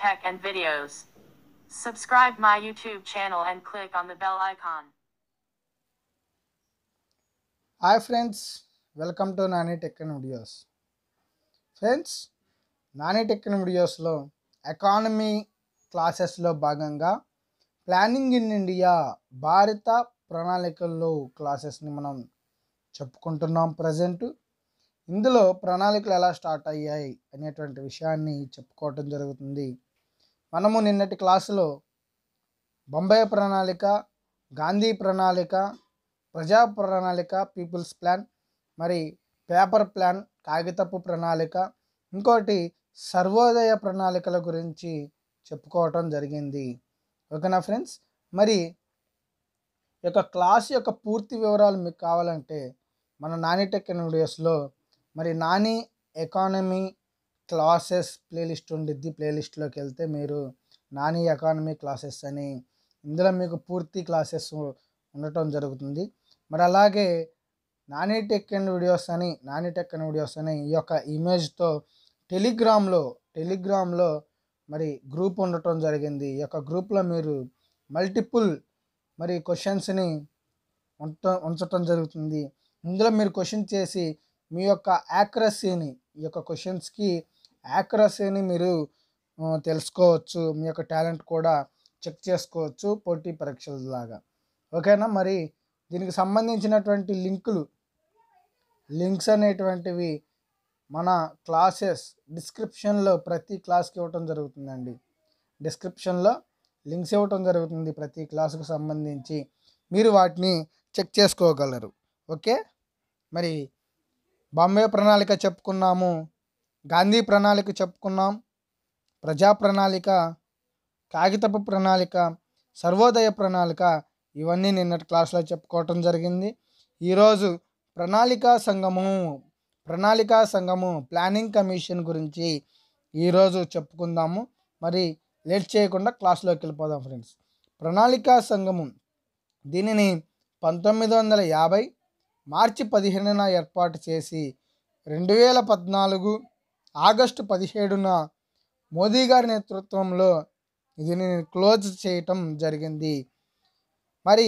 tech and videos. Subscribe my YouTube channel and click on the bell icon. Hi friends, welcome to hi friends welcome to Nani టెక్కన్ videos friends Nani టెక్కన్ వీడియోస్లో economy క్లాసెస్లో భాగంగా planning in India భారత ప్రణాళికల్లో క్లాసెస్ని మనం చెప్పుకుంటున్నాం present ఇందులో ప్రణాళికలు ఎలా స్టార్ట్ అయ్యాయి అనేటువంటి విషయాన్ని చెప్పుకోవటం జరుగుతుంది మనము నిన్నటి క్లాసులో బొంబాయి ప్రణాళిక గాంధీ ప్రణాళిక ప్రజా ప్రణాళిక పీపుల్స్ ప్లాన్ మరి పేపర్ ప్లాన్ కాగితపు ప్రణాళిక ఇంకోటి సర్వోదయ ప్రణాళికల గురించి చెప్పుకోవటం జరిగింది ఓకేనా ఫ్రెండ్స్ మరి యొక్క క్లాస్ యొక్క పూర్తి వివరాలు మీకు కావాలంటే మన నాని టెక్ వీడియోస్లో మరి నాని ఎకానమీ క్లాసెస్ ప్లేలిస్ట్ ఉండిద్ది ప్లేలిస్ట్లోకి వెళ్తే మీరు నాని ఎకానమీ క్లాసెస్ అని ఇందులో మీకు పూర్తి క్లాసెస్ ఉండటం జరుగుతుంది మరి అలాగే నాని టెక్ అండ్ వీడియోస్ అని నాని టెక్ అండ్ వీడియోస్ అని ఈ యొక్క ఇమేజ్తో టెలిగ్రామ్లో టెలిగ్రామ్లో మరి గ్రూప్ ఉండటం జరిగింది ఈ యొక్క గ్రూప్లో మీరు మల్టిపుల్ మరి క్వశ్చన్స్ని ఉంట ఉంచటం జరుగుతుంది ఇందులో మీరు క్వశ్చన్ చేసి మీ యొక్క యాక్యురసీని ఈ యొక్క క్వశ్చన్స్కి యాక్యురసీని మీరు తెలుసుకోవచ్చు మీ యొక్క టాలెంట్ కూడా చెక్ చేసుకోవచ్చు పోటీ పరీక్షల లాగా ఓకేనా మరి దీనికి సంబంధించినటువంటి లింకులు లింక్స్ అనేటువంటివి మన క్లాసెస్ డిస్క్రిప్షన్లో ప్రతి క్లాస్కి ఇవ్వటం జరుగుతుందండి డిస్క్రిప్షన్లో లింక్స్ ఇవ్వటం జరుగుతుంది ప్రతి క్లాసుకు సంబంధించి మీరు వాటిని చెక్ చేసుకోగలరు ఓకే మరి బాంబే ప్రణాళిక చెప్పుకున్నాము గాంధీ ప్రణాళిక చెప్పుకున్నాం ప్రజా ప్రణాళిక కాగితపు ప్రణాళిక సర్వోదయ ప్రణాళిక ఇవన్నీ నిన్నటి క్లాస్లో చెప్పుకోవటం జరిగింది ఈరోజు ప్రణాళికా సంఘము ప్రణాళికా సంఘము ప్లానింగ్ కమిషన్ గురించి ఈరోజు చెప్పుకుందాము మరి లేట్ చేయకుండా క్లాస్లోకి వెళ్ళిపోదాం ఫ్రెండ్స్ ప్రణాళికా సంఘము దీనిని పంతొమ్మిది వందల యాభై మార్చి పదిహేనున ఏర్పాటు చేసి రెండు వేల పద్నాలుగు ఆగస్టు పదిహేడున మోదీ గారి నేతృత్వంలో దీనిని క్లోజ్ చేయటం జరిగింది మరి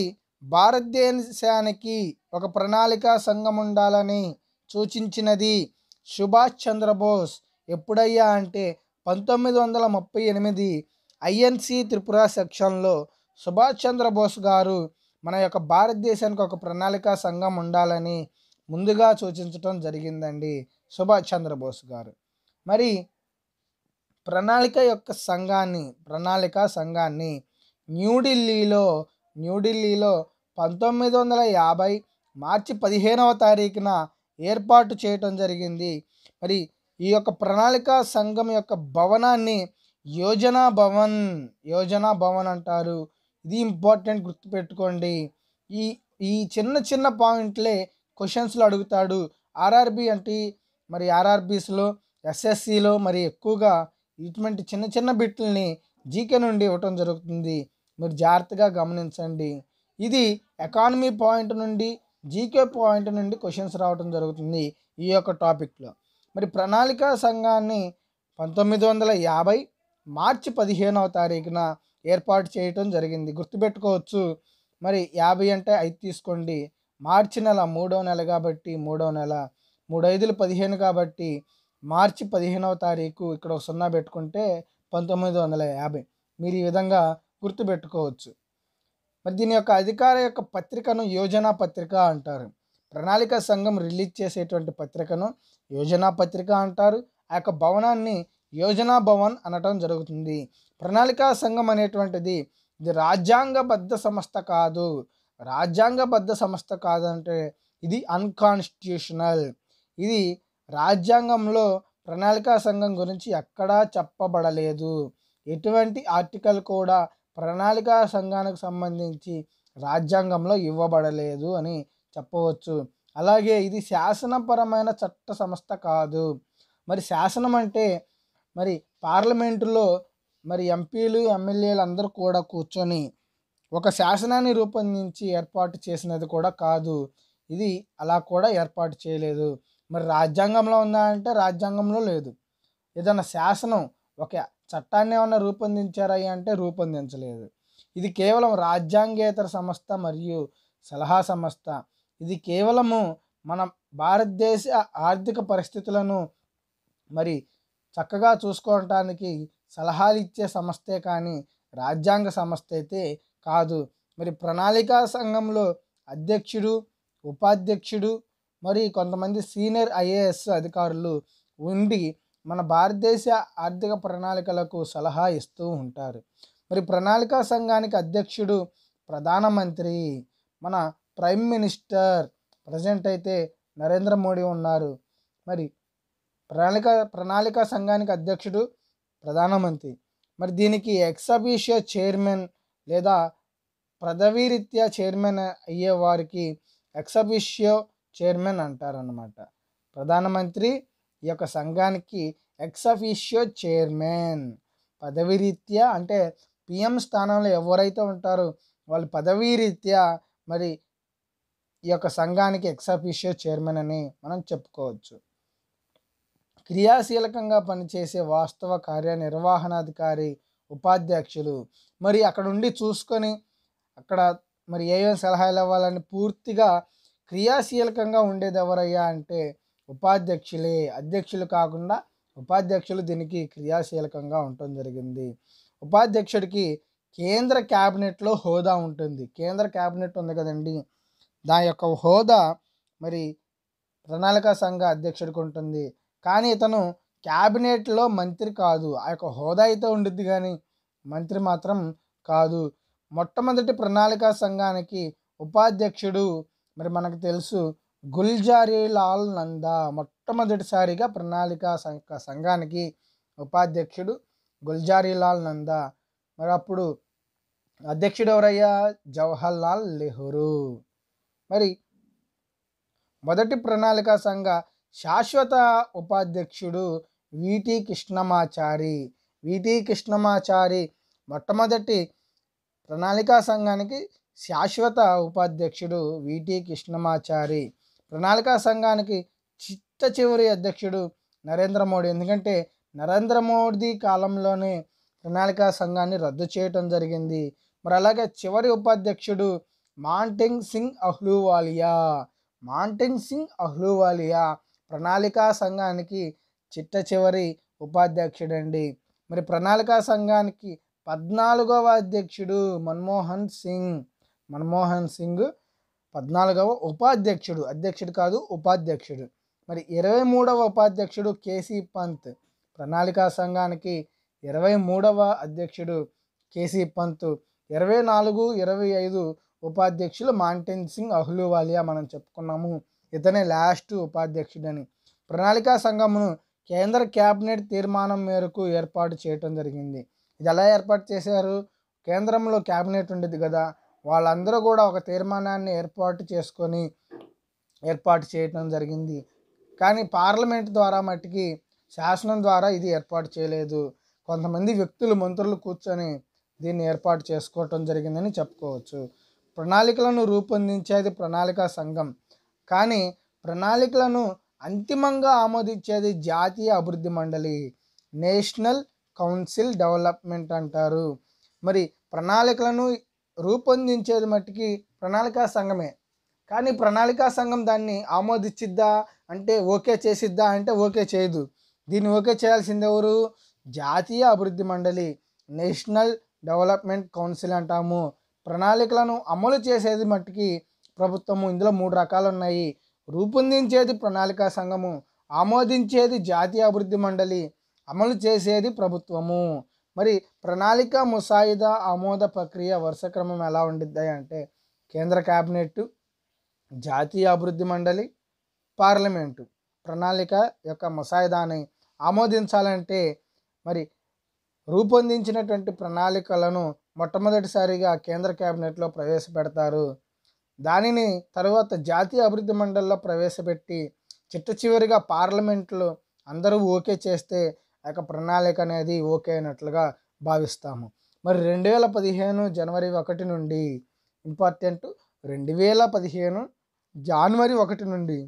భారతదేశానికి ఒక ప్రణాళిక సంఘం ఉండాలని సూచించినది సుభాష్ చంద్రబోస్ ఎప్పుడయ్యా అంటే పంతొమ్మిది వందల ముప్పై ఎనిమిది ఐఎన్సి త్రిపుర సెక్షన్లో సుభాష్ చంద్రబోస్ గారు మన యొక్క భారతదేశానికి ఒక ప్రణాళిక సంఘం ఉండాలని ముందుగా సూచించడం జరిగిందండి సుభాష్ చంద్రబోస్ గారు మరి ప్రణాళిక యొక్క సంఘాన్ని ప్రణాళిక సంఘాన్ని న్యూఢిల్లీలో న్యూఢిల్లీలో పంతొమ్మిది వందల యాభై మార్చి పదిహేనవ తారీఖున ఏర్పాటు చేయటం జరిగింది మరి ఈ యొక్క ప్రణాళిక సంఘం యొక్క భవనాన్ని యోజన భవన్ యోజనా భవన్ అంటారు ఇది ఇంపార్టెంట్ గుర్తుపెట్టుకోండి ఈ ఈ చిన్న చిన్న పాయింట్లే క్వశ్చన్స్లో అడుగుతాడు ఆర్ఆర్బి అంటే మరి ఆర్ఆర్బీస్లో ఎస్ఎస్సిలో మరి ఎక్కువగా ఇటువంటి చిన్న చిన్న బిట్లని జీకే నుండి ఇవ్వటం జరుగుతుంది మీరు జాగ్రత్తగా గమనించండి ఇది ఎకానమీ పాయింట్ నుండి జీకే పాయింట్ నుండి క్వశ్చన్స్ రావడం జరుగుతుంది ఈ యొక్క టాపిక్లో మరి ప్రణాళిక సంఘాన్ని పంతొమ్మిది వందల యాభై మార్చి పదిహేనవ తారీఖున ఏర్పాటు చేయటం జరిగింది గుర్తుపెట్టుకోవచ్చు మరి యాభై అంటే ఐదు తీసుకోండి మార్చి నెల మూడవ నెల కాబట్టి మూడవ నెల మూడైదులు పదిహేను కాబట్టి మార్చి పదిహేనవ తారీఖు ఇక్కడ ఒక సున్నా పెట్టుకుంటే పంతొమ్మిది వందల యాభై మీరు ఈ విధంగా గుర్తుపెట్టుకోవచ్చు మరి దీని యొక్క అధికార యొక్క పత్రికను యోజనా పత్రిక అంటారు ప్రణాళిక సంఘం రిలీజ్ చేసేటువంటి పత్రికను యోజన పత్రిక అంటారు ఆ యొక్క భవనాన్ని యోజనా భవన్ అనటం జరుగుతుంది ప్రణాళిక సంఘం అనేటువంటిది ఇది రాజ్యాంగబద్ధ సంస్థ కాదు రాజ్యాంగబద్ధ సంస్థ కాదంటే ఇది అన్కాన్స్టిట్యూషనల్ ఇది రాజ్యాంగంలో ప్రణాళికా సంఘం గురించి ఎక్కడా చెప్పబడలేదు ఎటువంటి ఆర్టికల్ కూడా ప్రణాళికా సంఘానికి సంబంధించి రాజ్యాంగంలో ఇవ్వబడలేదు అని చెప్పవచ్చు అలాగే ఇది శాసనపరమైన చట్ట సంస్థ కాదు మరి శాసనం అంటే మరి పార్లమెంటులో మరి ఎంపీలు ఎమ్మెల్యేలు అందరూ కూడా కూర్చొని ఒక శాసనాన్ని రూపొందించి ఏర్పాటు చేసినది కూడా కాదు ఇది అలా కూడా ఏర్పాటు చేయలేదు మరి రాజ్యాంగంలో ఉందా అంటే రాజ్యాంగంలో లేదు ఏదైనా శాసనం ఒక చట్టాన్ని ఏమైనా రూపొందించారా అంటే రూపొందించలేదు ఇది కేవలం రాజ్యాంగేతర సంస్థ మరియు సలహా సంస్థ ఇది కేవలము మన భారతదేశ ఆర్థిక పరిస్థితులను మరి చక్కగా చూసుకోవటానికి సలహాలు ఇచ్చే సంస్థే కానీ రాజ్యాంగ సంస్థ అయితే కాదు మరి ప్రణాళికా సంఘంలో అధ్యక్షుడు ఉపాధ్యక్షుడు మరి కొంతమంది సీనియర్ ఐఏఎస్ అధికారులు ఉండి మన భారతదేశ ఆర్థిక ప్రణాళికలకు సలహా ఇస్తూ ఉంటారు మరి ప్రణాళికా సంఘానికి అధ్యక్షుడు ప్రధానమంత్రి మన ప్రైమ్ మినిస్టర్ ప్రజెంట్ అయితే నరేంద్ర మోడీ ఉన్నారు మరి ప్రణాళిక ప్రణాళికా సంఘానికి అధ్యక్షుడు ప్రధానమంత్రి మరి దీనికి ఎక్సబిషియో చైర్మన్ లేదా పదవీరీత్యా చైర్మన్ అయ్యే వారికి ఎక్సబిషియో చైర్మన్ అంటారనమాట ప్రధానమంత్రి ఈ యొక్క సంఘానికి ఎక్సఫిషియో చైర్మన్ పదవీరీత్యా రీత్యా అంటే పిఎం స్థానంలో ఎవరైతే ఉంటారో వాళ్ళు పదవీ రీత్యా మరి ఈ యొక్క సంఘానికి ఎక్సఫిషియో చైర్మన్ అని మనం చెప్పుకోవచ్చు క్రియాశీలకంగా పనిచేసే వాస్తవ కార్యనిర్వహణాధికారి ఉపాధ్యక్షులు మరి అక్కడ ఉండి చూసుకొని అక్కడ మరి ఏమేమి సలహాలు ఇవ్వాలని పూర్తిగా క్రియాశీలకంగా ఉండేది ఎవరయ్యా అంటే ఉపాధ్యక్షులే అధ్యక్షులు కాకుండా ఉపాధ్యక్షులు దీనికి క్రియాశీలకంగా ఉండటం జరిగింది ఉపాధ్యక్షుడికి కేంద్ర క్యాబినెట్లో హోదా ఉంటుంది కేంద్ర క్యాబినెట్ ఉంది కదండి దాని యొక్క హోదా మరి ప్రణాళిక సంఘ అధ్యక్షుడికి ఉంటుంది కానీ ఇతను క్యాబినెట్లో మంత్రి కాదు ఆ యొక్క హోదా అయితే ఉండిద్ది కానీ మంత్రి మాత్రం కాదు మొట్టమొదటి ప్రణాళిక సంఘానికి ఉపాధ్యక్షుడు మరి మనకు తెలుసు గుల్జారీ లాల్ నందా మొట్టమొదటిసారిగా ప్రణాళిక సంఘ సంఘానికి ఉపాధ్యక్షుడు గుల్జారీ లాల్ నందా మరి అప్పుడు అధ్యక్షుడు ఎవరయ్యా జవహర్ లాల్ నెహ్రూ మరి మొదటి ప్రణాళిక సంఘ శాశ్వత ఉపాధ్యక్షుడు విటి కృష్ణమాచారి విటి కృష్ణమాచారి మొట్టమొదటి ప్రణాళికా సంఘానికి శాశ్వత ఉపాధ్యక్షుడు విటి కృష్ణమాచారి ప్రణాళికా సంఘానికి చిట్ట చివరి అధ్యక్షుడు నరేంద్ర మోడీ ఎందుకంటే నరేంద్ర మోడీ కాలంలోనే ప్రణాళికా సంఘాన్ని రద్దు చేయటం జరిగింది మరి అలాగే చివరి ఉపాధ్యక్షుడు మాంటింగ్ సింగ్ అహ్లూవాలియా మాంటింగ్ సింగ్ అహ్లూవాలియా ప్రణాళికా సంఘానికి చిట్ట చివరి ఉపాధ్యక్షుడండి మరి ప్రణాళికా సంఘానికి పద్నాలుగవ అధ్యక్షుడు మన్మోహన్ సింగ్ మన్మోహన్ సింగ్ పద్నాలుగవ ఉపాధ్యక్షుడు అధ్యక్షుడు కాదు ఉపాధ్యక్షుడు మరి ఇరవై మూడవ ఉపాధ్యక్షుడు కేసీ పంత్ ప్రణాళికా సంఘానికి ఇరవై మూడవ అధ్యక్షుడు కేసీ పంత్ ఇరవై నాలుగు ఇరవై ఐదు ఉపాధ్యక్షులు మాంటెన్ సింగ్ అహ్లూవాలియా మనం చెప్పుకున్నాము ఇతనే లాస్ట్ ఉపాధ్యక్షుడని ప్రణాళికా సంఘమును కేంద్ర క్యాబినెట్ తీర్మానం మేరకు ఏర్పాటు చేయటం జరిగింది ఇది ఎలా ఏర్పాటు చేశారు కేంద్రంలో క్యాబినెట్ ఉండేది కదా వాళ్ళందరూ కూడా ఒక తీర్మానాన్ని ఏర్పాటు చేసుకొని ఏర్పాటు చేయటం జరిగింది కానీ పార్లమెంట్ ద్వారా మట్టికి శాసనం ద్వారా ఇది ఏర్పాటు చేయలేదు కొంతమంది వ్యక్తులు మంత్రులు కూర్చొని దీన్ని ఏర్పాటు చేసుకోవటం జరిగిందని చెప్పుకోవచ్చు ప్రణాళికలను రూపొందించేది ప్రణాళిక సంఘం కానీ ప్రణాళికలను అంతిమంగా ఆమోదించేది జాతీయ అభివృద్ధి మండలి నేషనల్ కౌన్సిల్ డెవలప్మెంట్ అంటారు మరి ప్రణాళికలను రూపొందించేది మట్టికి ప్రణాళికా సంఘమే కానీ ప్రణాళికా సంఘం దాన్ని ఆమోదించిద్దా అంటే ఓకే చేసిద్దా అంటే ఓకే చేయదు దీన్ని ఓకే చేయాల్సింది ఎవరు జాతీయ అభివృద్ధి మండలి నేషనల్ డెవలప్మెంట్ కౌన్సిల్ అంటాము ప్రణాళికలను అమలు చేసేది మట్టికి ప్రభుత్వము ఇందులో మూడు రకాలు ఉన్నాయి రూపొందించేది ప్రణాళికా సంఘము ఆమోదించేది జాతీయ అభివృద్ధి మండలి అమలు చేసేది ప్రభుత్వము మరి ప్రణాళిక ముసాయిదా ఆమోద ప్రక్రియ వరుస క్రమం ఎలా ఉండిద్దాయి అంటే కేంద్ర క్యాబినెట్ జాతీయ అభివృద్ధి మండలి పార్లమెంటు ప్రణాళిక యొక్క ముసాయిదాని ఆమోదించాలంటే మరి రూపొందించినటువంటి ప్రణాళికలను మొట్టమొదటిసారిగా కేంద్ర క్యాబినెట్లో ప్రవేశపెడతారు దానిని తర్వాత జాతీయ అభివృద్ధి మండలిలో ప్రవేశపెట్టి చిట్ట చివరిగా పార్లమెంట్లో అందరూ ఓకే చేస్తే యొక్క ప్రణాళిక అనేది ఓకే అయినట్లుగా భావిస్తాము మరి రెండు వేల పదిహేను జనవరి ఒకటి నుండి ఇంపార్టెంట్ రెండు వేల పదిహేను జనవరి ఒకటి నుండి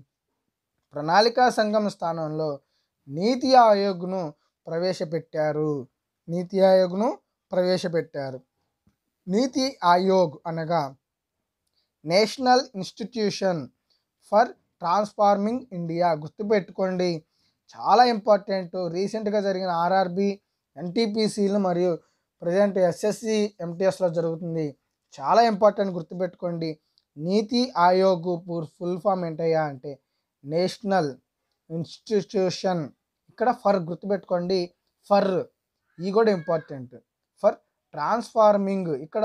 ప్రణాళికా సంఘం స్థానంలో నీతి ఆయోగ్ను ప్రవేశపెట్టారు నీతి ఆయోగ్ను ప్రవేశపెట్టారు నీతి ఆయోగ్ అనగా national institution for transforming India గుర్తుపెట్టుకోండి చాలా ఇంపార్టెంట్ రీసెంట్గా జరిగిన ఆర్ఆర్బి ఎన్టీపీసీలు మరియు ప్రజెంట్ ఎస్ఎస్సి ఎంటీఎస్లో జరుగుతుంది చాలా ఇంపార్టెంట్ గుర్తుపెట్టుకోండి నీతి ఆయోగ్ పూర్ ఫుల్ ఫామ్ ఏంటయ్యా అంటే నేషనల్ ఇన్స్టిట్యూషన్ ఇక్కడ ఫర్ గుర్తుపెట్టుకోండి ఫర్ ఈ కూడా ఇంపార్టెంట్ ఫర్ ట్రాన్స్ఫార్మింగ్ ఇక్కడ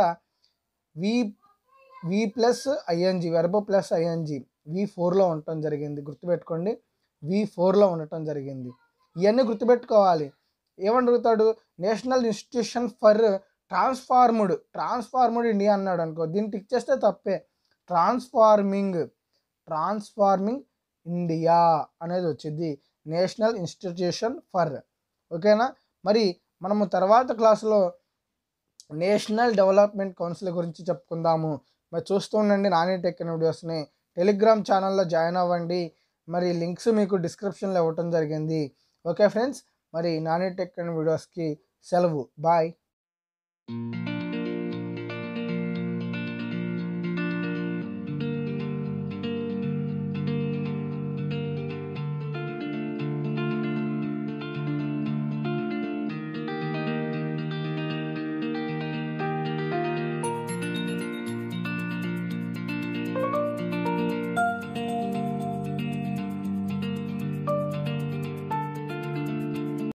V V plus I N G verb plus I N G V ఫోర్లో ఉండటం జరిగింది గుర్తుపెట్టుకోండి వి ఫోర్లో ఉండటం జరిగింది ఇవన్నీ గుర్తుపెట్టుకోవాలి ఏమంటుతాడు అడుగుతాడు national institution for transformed transformed India అన్నాడు అనుకో దీన్ని టిక్ చేస్తే తప్పే ట్రాన్స్ఫార్మింగ్ ట్రాన్స్ఫార్మింగ్ ఇండియా అనేది వచ్చింది నేషనల్ ఇన్స్టిట్యూషన్ ఫర్ ఓకేనా మరి మనము తర్వాత క్లాసులో నేషనల్ డెవలప్మెంట్ కౌన్సిల్ గురించి చెప్పుకుందాము మరి చూస్తూ ఉండండి నాని టెక్ వీడియోస్ని టెలిగ్రామ్ ఛానల్లో జాయిన్ అవ్వండి మరి లింక్స్ మీకు డిస్క్రిప్షన్లో ఇవ్వటం జరిగింది ఓకే ఫ్రెండ్స్ మరి నాని టెక్ అండ్ వీడియోస్కి సెలవు బాయ్